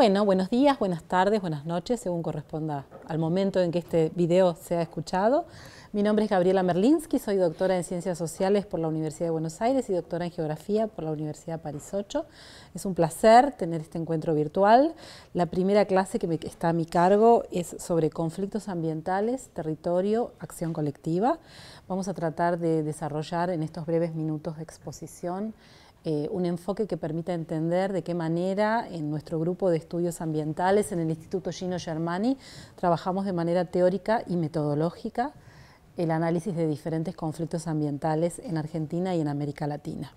Bueno, buenos días, buenas tardes, buenas noches, según corresponda al momento en que este video sea escuchado. Mi nombre es Gabriela Merlinsky, soy doctora en Ciencias Sociales por la Universidad de Buenos Aires y doctora en Geografía por la Universidad de París 8. Es un placer tener este encuentro virtual. La primera clase que está a mi cargo es sobre conflictos ambientales, territorio, acción colectiva. Vamos a tratar de desarrollar en estos breves minutos de exposición eh, un enfoque que permita entender de qué manera en nuestro grupo de estudios ambientales, en el Instituto Gino Germani, trabajamos de manera teórica y metodológica el análisis de diferentes conflictos ambientales en Argentina y en América Latina.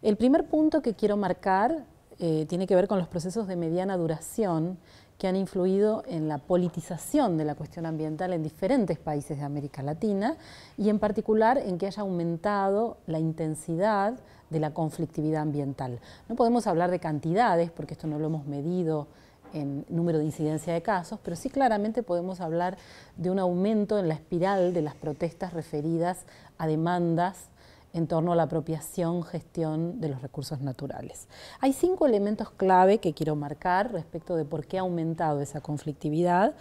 El primer punto que quiero marcar eh, tiene que ver con los procesos de mediana duración que han influido en la politización de la cuestión ambiental en diferentes países de América Latina y en particular en que haya aumentado la intensidad de la conflictividad ambiental. No podemos hablar de cantidades porque esto no lo hemos medido en número de incidencia de casos, pero sí claramente podemos hablar de un aumento en la espiral de las protestas referidas a demandas en torno a la apropiación, gestión de los recursos naturales. Hay cinco elementos clave que quiero marcar respecto de por qué ha aumentado esa conflictividad.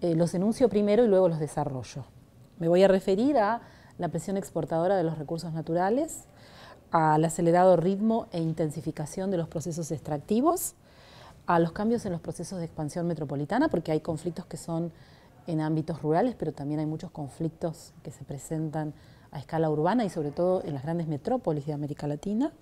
Eh, los enuncio primero y luego los desarrollo. Me voy a referir a la presión exportadora de los recursos naturales, al acelerado ritmo e intensificación de los procesos extractivos, a los cambios en los procesos de expansión metropolitana, porque hay conflictos que son en ámbitos rurales, pero también hay muchos conflictos que se presentan a escala urbana y sobre todo en las grandes metrópolis de América Latina.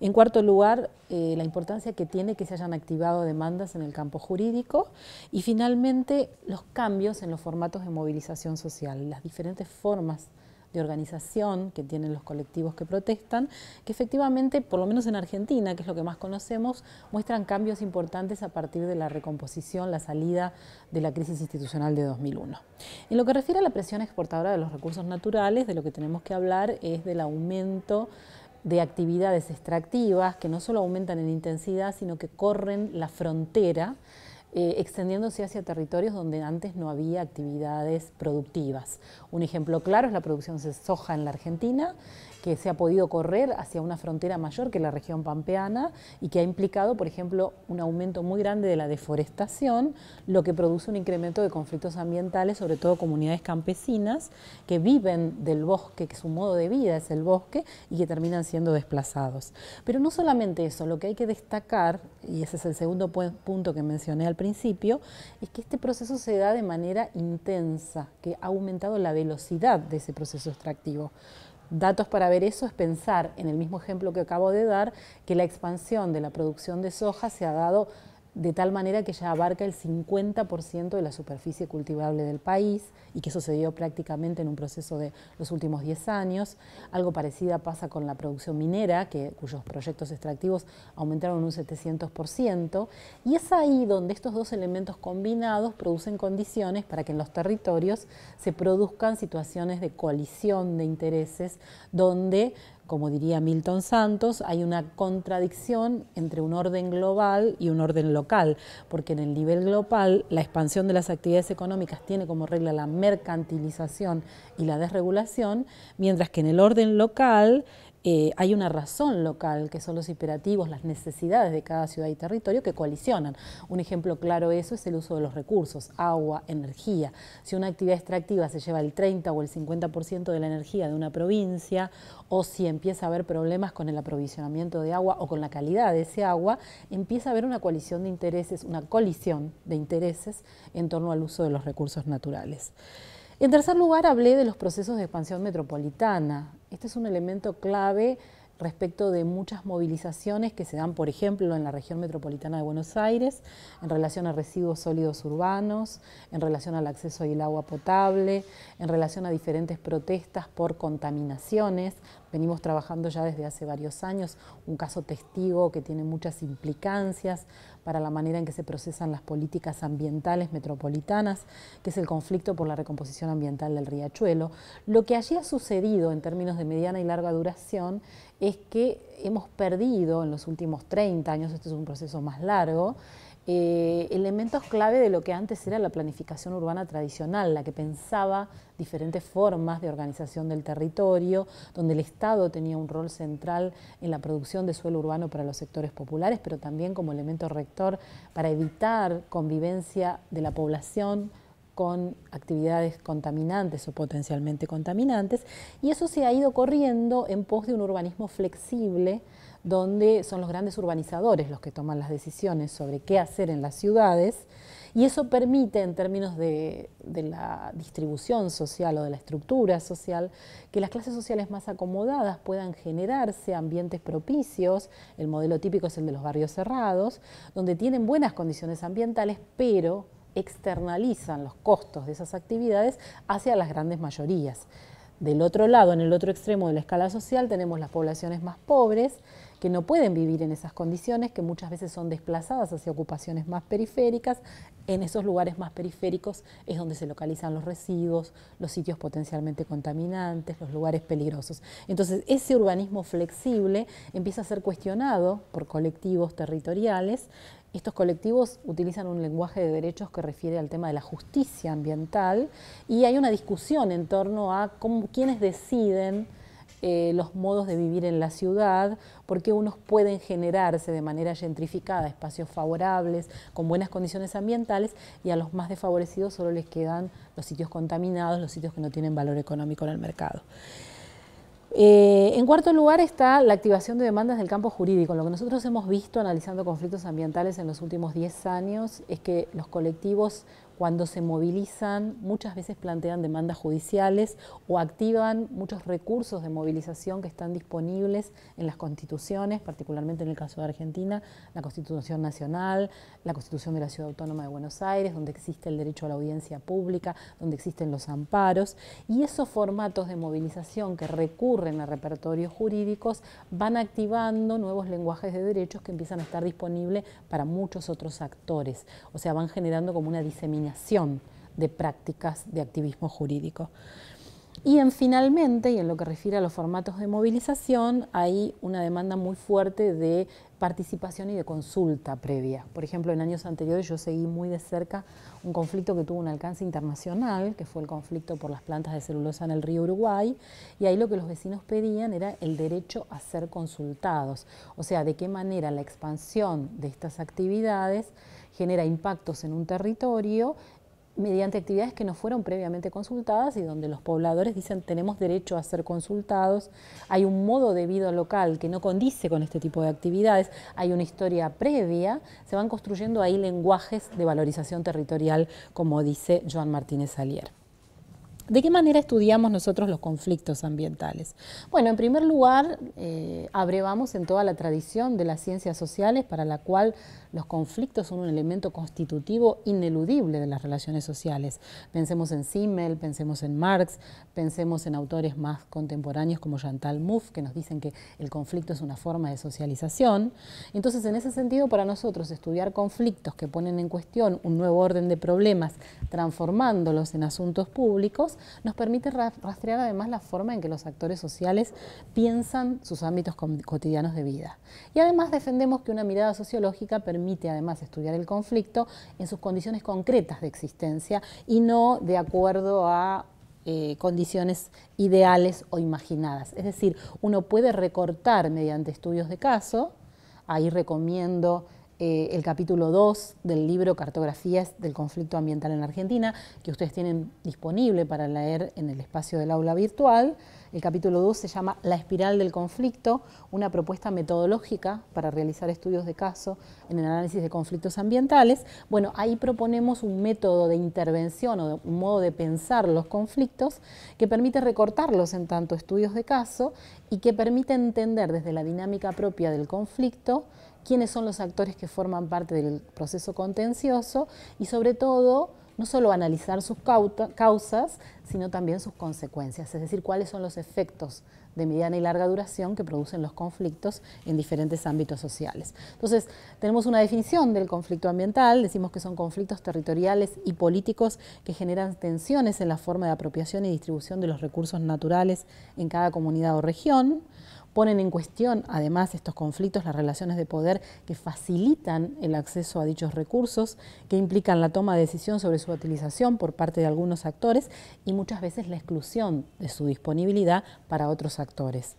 En cuarto lugar, eh, la importancia que tiene que se hayan activado demandas en el campo jurídico y finalmente los cambios en los formatos de movilización social, las diferentes formas de organización que tienen los colectivos que protestan, que efectivamente, por lo menos en Argentina, que es lo que más conocemos, muestran cambios importantes a partir de la recomposición, la salida de la crisis institucional de 2001. En lo que refiere a la presión exportadora de los recursos naturales, de lo que tenemos que hablar es del aumento de actividades extractivas que no solo aumentan en intensidad, sino que corren la frontera eh, extendiéndose hacia territorios donde antes no había actividades productivas. Un ejemplo claro es la producción de soja en la Argentina que se ha podido correr hacia una frontera mayor que la región pampeana y que ha implicado, por ejemplo, un aumento muy grande de la deforestación, lo que produce un incremento de conflictos ambientales, sobre todo comunidades campesinas que viven del bosque, que su modo de vida es el bosque, y que terminan siendo desplazados. Pero no solamente eso, lo que hay que destacar, y ese es el segundo punto que mencioné al principio, es que este proceso se da de manera intensa, que ha aumentado la velocidad de ese proceso extractivo. Datos para eso es pensar, en el mismo ejemplo que acabo de dar, que la expansión de la producción de soja se ha dado de tal manera que ya abarca el 50% de la superficie cultivable del país y que sucedió prácticamente en un proceso de los últimos 10 años. Algo parecida pasa con la producción minera, que, cuyos proyectos extractivos aumentaron un 700%, y es ahí donde estos dos elementos combinados producen condiciones para que en los territorios se produzcan situaciones de coalición de intereses donde como diría Milton Santos, hay una contradicción entre un orden global y un orden local, porque en el nivel global la expansión de las actividades económicas tiene como regla la mercantilización y la desregulación, mientras que en el orden local eh, hay una razón local, que son los imperativos, las necesidades de cada ciudad y territorio que coalicionan. Un ejemplo claro de eso es el uso de los recursos, agua, energía. Si una actividad extractiva se lleva el 30 o el 50% de la energía de una provincia, o si empieza a haber problemas con el aprovisionamiento de agua o con la calidad de ese agua, empieza a haber una coalición de intereses, una colisión de intereses en torno al uso de los recursos naturales. En tercer lugar, hablé de los procesos de expansión metropolitana. Este es un elemento clave respecto de muchas movilizaciones que se dan, por ejemplo, en la región metropolitana de Buenos Aires, en relación a residuos sólidos urbanos, en relación al acceso al agua potable, en relación a diferentes protestas por contaminaciones venimos trabajando ya desde hace varios años, un caso testigo que tiene muchas implicancias para la manera en que se procesan las políticas ambientales metropolitanas, que es el conflicto por la recomposición ambiental del riachuelo. Lo que allí ha sucedido en términos de mediana y larga duración es que hemos perdido en los últimos 30 años, esto es un proceso más largo, eh, elementos clave de lo que antes era la planificación urbana tradicional, la que pensaba diferentes formas de organización del territorio, donde el Estado tenía un rol central en la producción de suelo urbano para los sectores populares, pero también como elemento rector para evitar convivencia de la población con actividades contaminantes o potencialmente contaminantes, y eso se ha ido corriendo en pos de un urbanismo flexible donde son los grandes urbanizadores los que toman las decisiones sobre qué hacer en las ciudades, y eso permite en términos de, la distribución social o de la estructura social que las clases sociales más acomodadas puedan generarse ambientes propicios, el modelo típico es el de los barrios cerrados, donde tienen buenas condiciones ambientales, pero externalizan los costos de esas actividades hacia las grandes mayorías. Del otro lado, en el otro extremo de la escala social, tenemos las poblaciones más pobres que no pueden vivir en esas condiciones, que muchas veces son desplazadas hacia ocupaciones más periféricas. En esos lugares más periféricos es donde se localizan los residuos, los sitios potencialmente contaminantes, los lugares peligrosos. Entonces, ese urbanismo flexible empieza a ser cuestionado por colectivos territoriales estos colectivos utilizan un lenguaje de derechos que refiere al tema de la justicia ambiental y hay una discusión en torno a cómo, quiénes deciden eh, los modos de vivir en la ciudad, porque unos pueden generarse de manera gentrificada espacios favorables, con buenas condiciones ambientales, y a los más desfavorecidos solo les quedan los sitios contaminados, los sitios que no tienen valor económico en el mercado. Eh, en cuarto lugar está la activación de demandas del campo jurídico. Lo que nosotros hemos visto analizando conflictos ambientales en los últimos 10 años es que los colectivos cuando se movilizan, muchas veces plantean demandas judiciales o activan muchos recursos de movilización que están disponibles en las constituciones, particularmente en el caso de Argentina, la Constitución Nacional, la Constitución de la Ciudad Autónoma de Buenos Aires, donde existe el derecho a la audiencia pública, donde existen los amparos, y esos formatos de movilización que recurren a repertorios jurídicos van activando nuevos lenguajes de derechos que empiezan a estar disponibles para muchos otros actores, o sea, van generando como una diseminación de prácticas de activismo jurídico. Y en, finalmente, y en lo que refiere a los formatos de movilización, hay una demanda muy fuerte de participación y de consulta previa. Por ejemplo, en años anteriores yo seguí muy de cerca un conflicto que tuvo un alcance internacional, que fue el conflicto por las plantas de celulosa en el río Uruguay, y ahí lo que los vecinos pedían era el derecho a ser consultados, o sea, de qué manera la expansión de estas actividades genera impactos en un territorio mediante actividades que no fueron previamente consultadas y donde los pobladores dicen tenemos derecho a ser consultados, hay un modo de vida local que no condice con este tipo de actividades, hay una historia previa, se van construyendo ahí lenguajes de valorización territorial, como dice Joan Martínez Salier. ¿De qué manera estudiamos nosotros los conflictos ambientales? Bueno, en primer lugar, eh, abrevamos en toda la tradición de las ciencias sociales para la cual los conflictos son un elemento constitutivo ineludible de las relaciones sociales. Pensemos en Simmel, pensemos en Marx, pensemos en autores más contemporáneos como Chantal Mouffe, que nos dicen que el conflicto es una forma de socialización. Entonces, en ese sentido, para nosotros estudiar conflictos que ponen en cuestión un nuevo orden de problemas, transformándolos en asuntos públicos, nos permite rastrear además la forma en que los actores sociales piensan sus ámbitos cotidianos de vida. Y además defendemos que una mirada sociológica permite además estudiar el conflicto en sus condiciones concretas de existencia y no de acuerdo a eh, condiciones ideales o imaginadas. Es decir, uno puede recortar mediante estudios de caso, ahí recomiendo eh, el capítulo 2 del libro Cartografías del conflicto ambiental en Argentina, que ustedes tienen disponible para leer en el espacio del aula virtual. El capítulo 2 se llama La espiral del conflicto, una propuesta metodológica para realizar estudios de caso en el análisis de conflictos ambientales. Bueno, ahí proponemos un método de intervención o un modo de pensar los conflictos que permite recortarlos en tanto estudios de caso y que permite entender desde la dinámica propia del conflicto quiénes son los actores que forman parte del proceso contencioso y sobre todo no solo analizar sus causas, sino también sus consecuencias, es decir, cuáles son los efectos de mediana y larga duración que producen los conflictos en diferentes ámbitos sociales. Entonces, tenemos una definición del conflicto ambiental, decimos que son conflictos territoriales y políticos que generan tensiones en la forma de apropiación y distribución de los recursos naturales en cada comunidad o región, ponen en cuestión, además, estos conflictos, las relaciones de poder que facilitan el acceso a dichos recursos, que implican la toma de decisión sobre su utilización por parte de algunos actores y muchas veces la exclusión de su disponibilidad para otros actores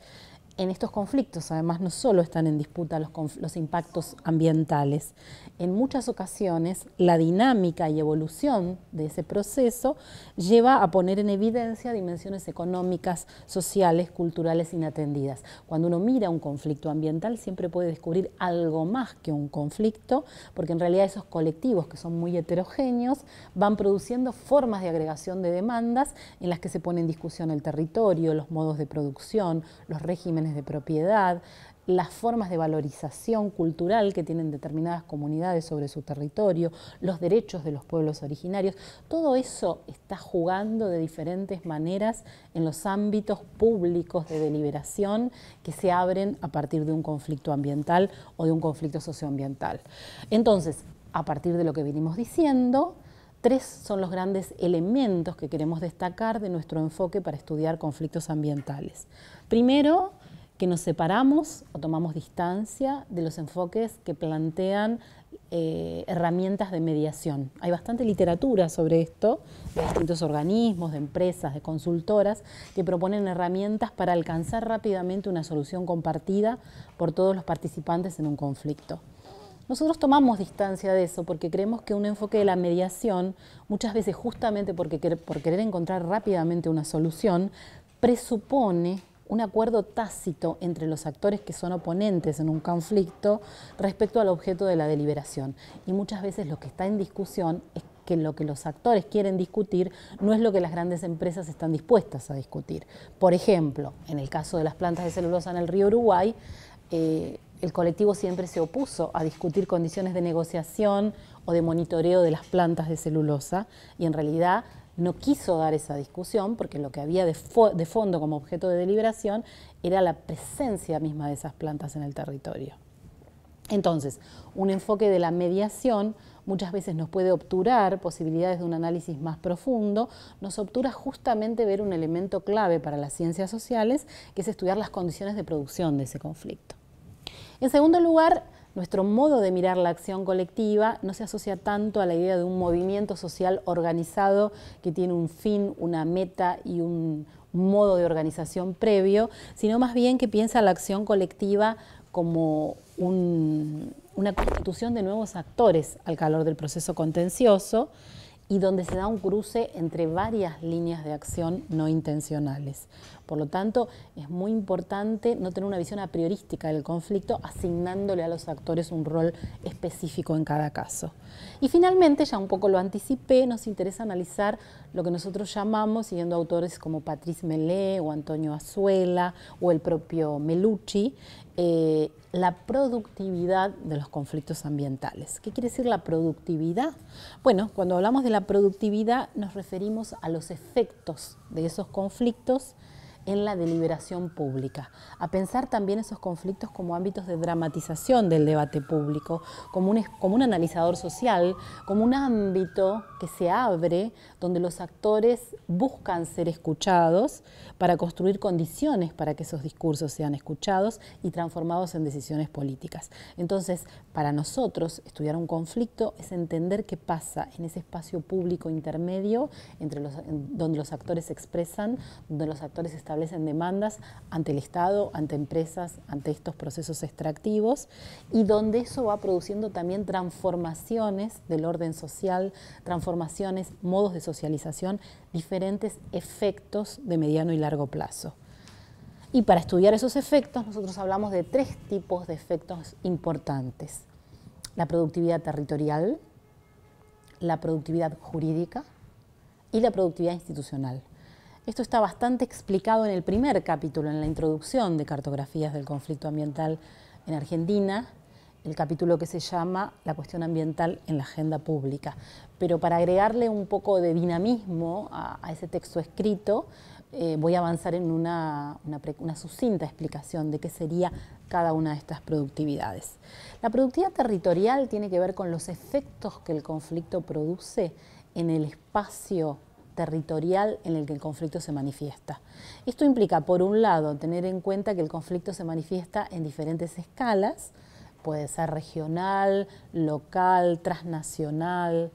en estos conflictos, además, no solo están en disputa los, los, impactos ambientales, en muchas ocasiones la dinámica y evolución de ese proceso lleva a poner en evidencia dimensiones económicas, sociales, culturales inatendidas. Cuando uno mira un conflicto ambiental siempre puede descubrir algo más que un conflicto, porque en realidad esos colectivos que son muy heterogéneos van produciendo formas de agregación de demandas en las que se pone en discusión el territorio, los modos de producción, los regímenes de propiedad, las formas de valorización cultural que tienen determinadas comunidades sobre su territorio, los derechos de los pueblos originarios, todo eso está jugando de diferentes maneras en los ámbitos públicos de deliberación que se abren a partir de un conflicto ambiental o de un conflicto socioambiental. Entonces, a partir de lo que venimos diciendo, Tres son los grandes elementos que queremos destacar de nuestro enfoque para estudiar conflictos ambientales. Primero, que nos separamos o tomamos distancia de los enfoques que plantean eh, herramientas de mediación. Hay bastante literatura sobre esto, de distintos organismos, de empresas, de consultoras, que proponen herramientas para alcanzar rápidamente una solución compartida por todos los participantes en un conflicto. Nosotros tomamos distancia de eso porque creemos que un enfoque de la mediación, muchas veces justamente porque, por querer encontrar rápidamente una solución, presupone un acuerdo tácito entre los actores que son oponentes en un conflicto respecto al objeto de la deliberación. Y muchas veces lo que está en discusión es que lo que los actores quieren discutir no es lo que las grandes empresas están dispuestas a discutir. Por ejemplo, en el caso de las plantas de celulosa en el río Uruguay, eh, el colectivo siempre se opuso a discutir condiciones de negociación o de monitoreo de las plantas de celulosa y en realidad no quiso dar esa discusión porque lo que había de, fondo como objeto de deliberación era la presencia misma de esas plantas en el territorio. Entonces, un enfoque de la mediación muchas veces nos puede obturar posibilidades de un análisis más profundo, nos obtura justamente ver un elemento clave para las ciencias sociales, que es estudiar las condiciones de producción de ese conflicto. En segundo lugar, nuestro modo de mirar la acción colectiva no se asocia tanto a la idea de un movimiento social organizado que tiene un fin, una meta y un modo de organización previo, sino más bien que piensa la acción colectiva como una constitución de nuevos actores al calor del proceso contencioso y donde se da un cruce entre varias líneas de acción no intencionales. Por lo tanto, es muy importante no tener una visión a priorística del conflicto, asignándole a los actores un rol específico en cada caso. Y finalmente, ya un poco lo anticipé, nos interesa analizar lo que nosotros llamamos, siguiendo autores como Patrice Melé o Antonio Azuela o el propio Melucci, eh, la productividad de los conflictos ambientales. ¿Qué quiere decir la productividad? Bueno, cuando hablamos de la productividad nos referimos a los efectos de esos conflictos en la deliberación pública, a pensar también esos conflictos como ámbitos de dramatización del debate público, como un, como un analizador social, como un ámbito que se abre donde los actores buscan ser escuchados para construir condiciones para que esos discursos sean escuchados y transformados en decisiones políticas. Entonces, para nosotros, estudiar un conflicto es entender qué pasa en ese espacio público intermedio entre los, donde los actores expresan, donde los actores están establecen demandas ante el Estado, ante empresas, ante estos procesos extractivos y donde eso va produciendo también transformaciones del orden social, transformaciones, modos de socialización, diferentes efectos de mediano y largo plazo. Y para estudiar esos efectos nosotros hablamos de tres tipos de efectos importantes. La productividad territorial, la productividad jurídica y la productividad institucional. Esto está bastante explicado en el primer capítulo, en la introducción de cartografías del conflicto ambiental en Argentina, el capítulo que se llama La cuestión ambiental en la agenda pública. Pero para agregarle un poco de dinamismo a, ese texto escrito, eh, voy a avanzar en una, una, sucinta explicación de qué sería cada una de estas productividades. La productividad territorial tiene que ver con los efectos que el conflicto produce en el espacio territorial en el que el conflicto se manifiesta. Esto implica, por un lado, tener en cuenta que el conflicto se manifiesta en diferentes escalas, puede ser regional, local, transnacional,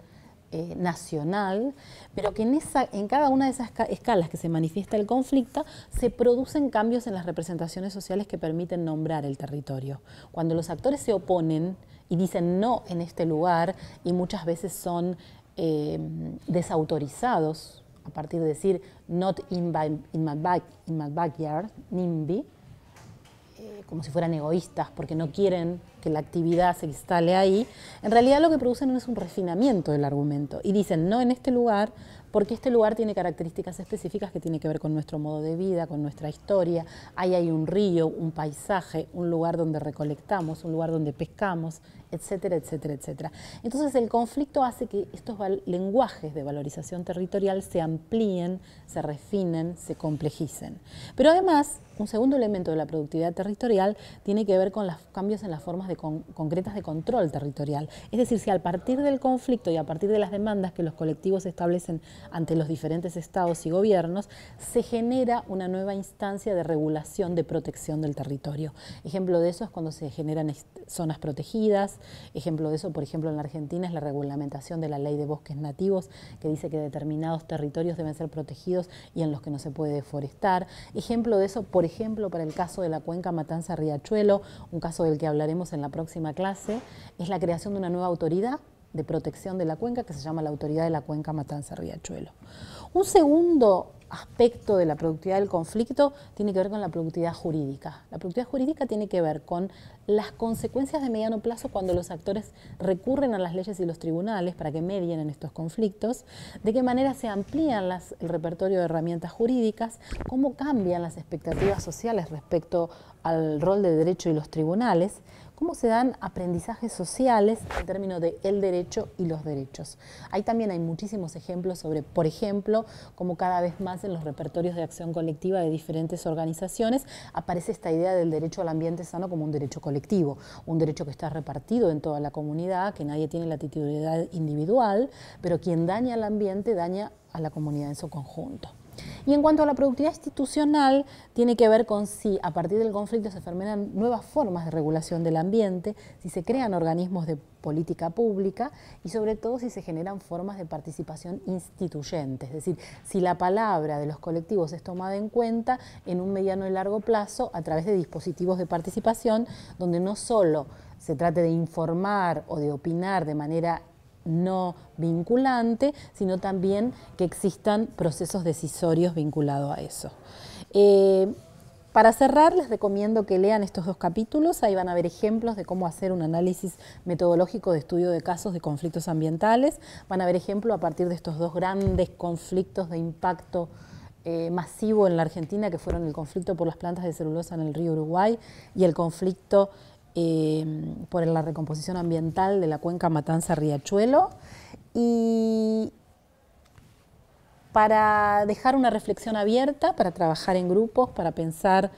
eh, nacional, pero que en, en cada una de esas escalas que se manifiesta el conflicto se producen cambios en las representaciones sociales que permiten nombrar el territorio. Cuando los actores se oponen y dicen no en este lugar y muchas veces son Em, desautorizados, a partir de decir not in, my, backyard, NIMBY, eh, como si fueran egoístas porque no quieren que la actividad se instale ahí, en realidad lo que producen es un refinamiento del argumento y dicen no en este lugar porque este lugar tiene características específicas que tiene que ver con nuestro modo de vida, con nuestra historia, ahí hay un río, un paisaje, un lugar donde recolectamos, un lugar donde pescamos, etcétera, etcétera, etcétera. Entonces el conflicto hace que estos lenguajes de valorización territorial se amplíen, se refinen, se complejicen. Pero además, un segundo elemento de la productividad territorial tiene que ver con los cambios en las formas concretas de control territorial. Es decir, si a partir del conflicto y a partir de las demandas que los colectivos establecen ante los diferentes estados y gobiernos, se genera una nueva instancia de regulación, de protección del territorio. Ejemplo de eso es cuando se generan zonas protegidas, Ejemplo de eso, por ejemplo, en la Argentina es la regulamentación de la ley de bosques nativos, que dice que determinados territorios deben ser protegidos y en los que no se puede deforestar. Ejemplo de eso, por ejemplo, para el caso de la cuenca Matanza-Riachuelo, un caso del que hablaremos en la próxima clase, es la creación de una nueva autoridad de protección de la cuenca que se llama la Autoridad de la Cuenca Matanza-Riachuelo. Un segundo aspecto de la productividad del conflicto tiene que ver con la productividad jurídica. La productividad jurídica tiene que ver con las consecuencias de mediano plazo cuando los actores recurren a las leyes y los tribunales para que medien en estos conflictos, de qué manera se amplían el repertorio de herramientas jurídicas, cómo cambian las expectativas sociales respecto al rol de derecho y los tribunales, cómo se dan aprendizajes sociales en términos de el derecho y los derechos. Ahí también hay muchísimos ejemplos sobre, por ejemplo, cómo cada vez más en los repertorios de acción colectiva de diferentes organizaciones aparece esta idea del derecho al ambiente sano como un derecho colectivo, un derecho que está repartido en toda la comunidad, que nadie tiene la titularidad individual, pero quien daña al ambiente daña a la comunidad en su conjunto. Y en cuanto a la productividad institucional, tiene que ver con si a partir del conflicto se fermentan nuevas formas de regulación del ambiente, si se crean organismos de política pública y sobre todo si se generan formas de participación instituyente, es decir, si la palabra de los colectivos es tomada en cuenta en un mediano y largo plazo a través de dispositivos de participación donde no solo se trate de informar o de opinar de manera no vinculante, sino también que existan procesos decisorios vinculados a eso. Eh, para cerrar, les recomiendo que lean estos dos capítulos. Ahí van a ver ejemplos de cómo hacer un análisis metodológico de estudio de casos de conflictos ambientales. Van a ver ejemplo a partir de estos dos grandes conflictos de impacto eh, masivo en la Argentina, que fueron el conflicto por las plantas de celulosa en el río Uruguay y el conflicto Em, por la recomposición ambiental de la cuenca Matanza-Riachuelo y para dejar una reflexión abierta, para trabajar en grupos, para pensar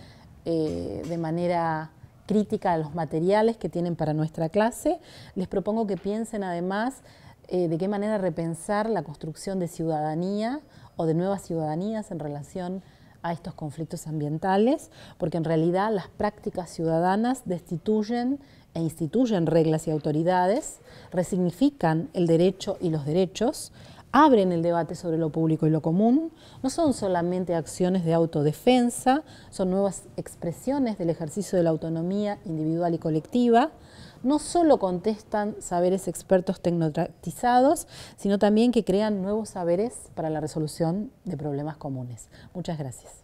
eh, de manera crítica los materiales que tienen para nuestra clase, les propongo que piensen además eh, de qué manera repensar la construcción de ciudadanía o de nuevas ciudadanías en relación a estos conflictos ambientales, porque en realidad las prácticas ciudadanas destituyen e instituyen reglas y autoridades, resignifican el derecho y los derechos, abren el debate sobre lo público y lo común, no son solamente acciones de autodefensa, son nuevas expresiones del ejercicio de la autonomía individual y colectiva, no solo contestan saberes expertos tecnocratizados, sino también que crean nuevos saberes para la resolución de problemas comunes. Muchas gracias.